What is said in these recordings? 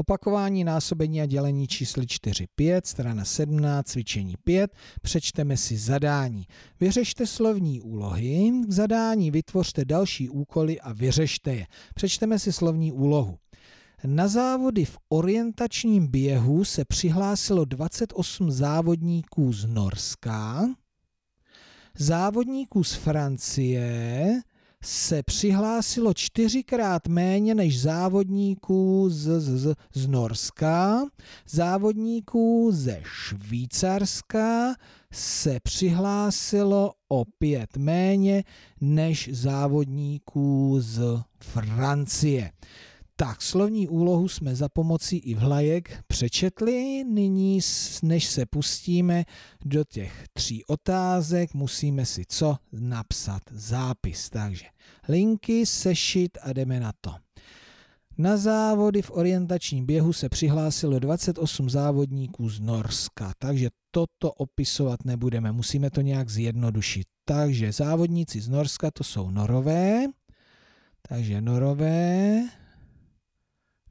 Opakování násobení a dělení čísly 4, 5, strana 17, cvičení 5, přečteme si zadání. Vyřešte slovní úlohy, k zadání vytvořte další úkoly a vyřešte je. Přečteme si slovní úlohu. Na závody v orientačním běhu se přihlásilo 28 závodníků z Norska, závodníků z Francie, se přihlásilo čtyřikrát méně než závodníků z, z, z Norska, závodníků ze Švýcarska se přihlásilo opět méně než závodníků z Francie. Tak, slovní úlohu jsme za pomocí i vlajek přečetli. Nyní, než se pustíme do těch tří otázek, musíme si co? Napsat zápis. Takže linky, sešit a jdeme na to. Na závody v orientačním běhu se přihlásilo 28 závodníků z Norska, takže toto opisovat nebudeme, musíme to nějak zjednodušit. Takže závodníci z Norska to jsou Norové, takže Norové,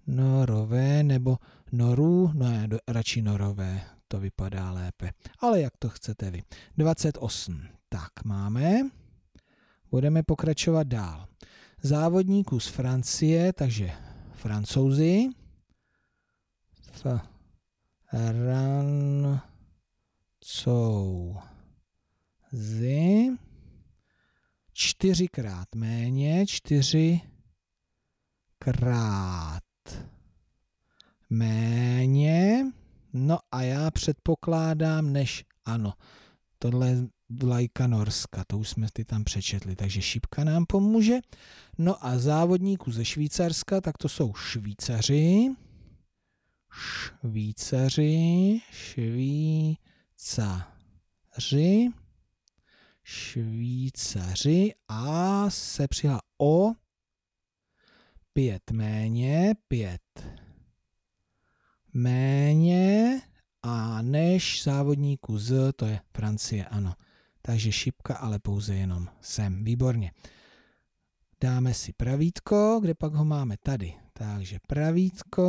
norové nebo norů, ne, no radši norové, to vypadá lépe. Ale jak to chcete vy. 28. Tak máme. Budeme pokračovat dál. Závodníků z Francie, takže francouzi. Francouzi. Čtyřikrát méně, čtyřikrát méně. No a já předpokládám, než ano. Tohle je vlajka Norska, to už jsme ty tam přečetli, takže šipka nám pomůže. No a závodníků ze Švýcarska, tak to jsou Švýcaři. Švýcaři, Švýcaři, Švýcaři a se přihla o pět méně, pět než závodníků z, to je Francie, ano. Takže šipka, ale pouze jenom sem. Výborně. Dáme si pravítko, kde pak ho máme tady. Takže pravítko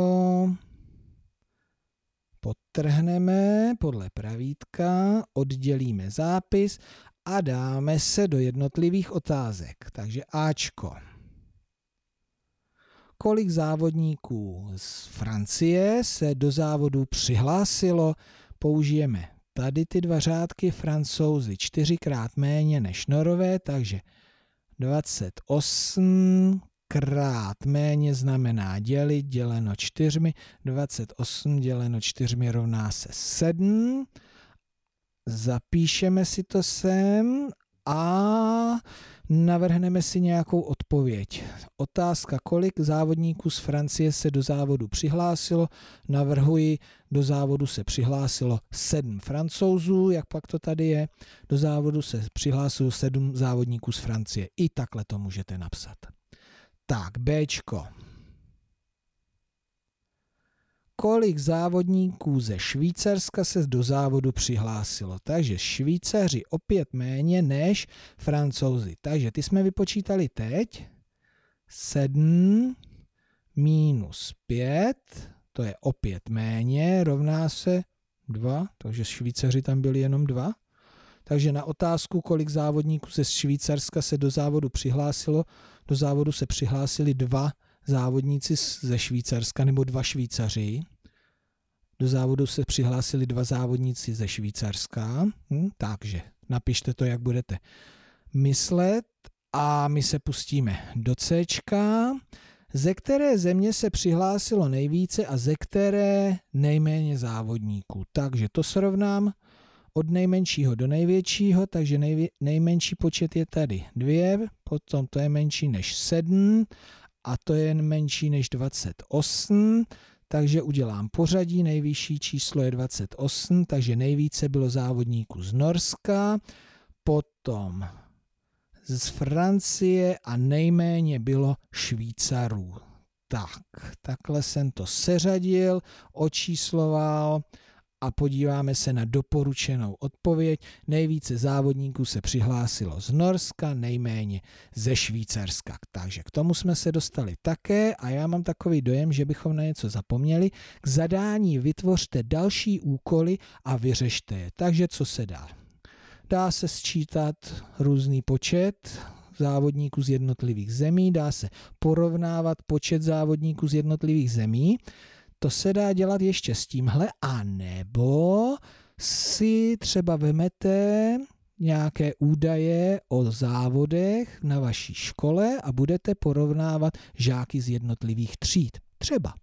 potrhneme podle pravítka, oddělíme zápis a dáme se do jednotlivých otázek. Takže Ačko. Kolik závodníků z Francie se do závodu přihlásilo použijeme tady ty dva řádky francouzi čtyřikrát méně než norové, takže 28 krát méně znamená dělit děleno čtyřmi, 28 děleno čtyřmi rovná se 7. Zapíšeme si to sem a Navrhneme si nějakou odpověď. Otázka, kolik závodníků z Francie se do závodu přihlásilo. Navrhuji, do závodu se přihlásilo sedm francouzů, jak pak to tady je. Do závodu se přihlásilo sedm závodníků z Francie. I takhle to můžete napsat. Tak, Bčko kolik závodníků ze Švýcarska se do závodu přihlásilo. Takže Švýcaři opět méně než Francouzi. Takže ty jsme vypočítali teď. 7 minus 5, to je opět méně, rovná se 2, takže Švýcaři tam byli jenom 2. Takže na otázku, kolik závodníků ze Švýcarska se do závodu přihlásilo, do závodu se přihlásili dva závodníci ze Švýcarska nebo dva Švýcaři. Do závodu se přihlásili dva závodníci ze Švýcarska, hm, takže napište to, jak budete myslet a my se pustíme do C, ze které země se přihlásilo nejvíce a ze které nejméně závodníků. Takže to srovnám od nejmenšího do největšího, takže nejvě- nejmenší počet je tady dvě, potom to je menší než sedm a to je jen menší než 28, takže udělám pořadí, nejvyšší číslo je 28, takže nejvíce bylo závodníků z Norska, potom z Francie a nejméně bylo Švýcarů. Tak, takhle jsem to seřadil, očísloval, a podíváme se na doporučenou odpověď. Nejvíce závodníků se přihlásilo z Norska, nejméně ze Švýcarska. Takže k tomu jsme se dostali také a já mám takový dojem, že bychom na něco zapomněli. K zadání vytvořte další úkoly a vyřešte je. Takže co se dá? Dá se sčítat různý počet závodníků z jednotlivých zemí, dá se porovnávat počet závodníků z jednotlivých zemí. To se dá dělat ještě s tímhle, a nebo si třeba vemete nějaké údaje o závodech na vaší škole a budete porovnávat žáky z jednotlivých tříd. Třeba.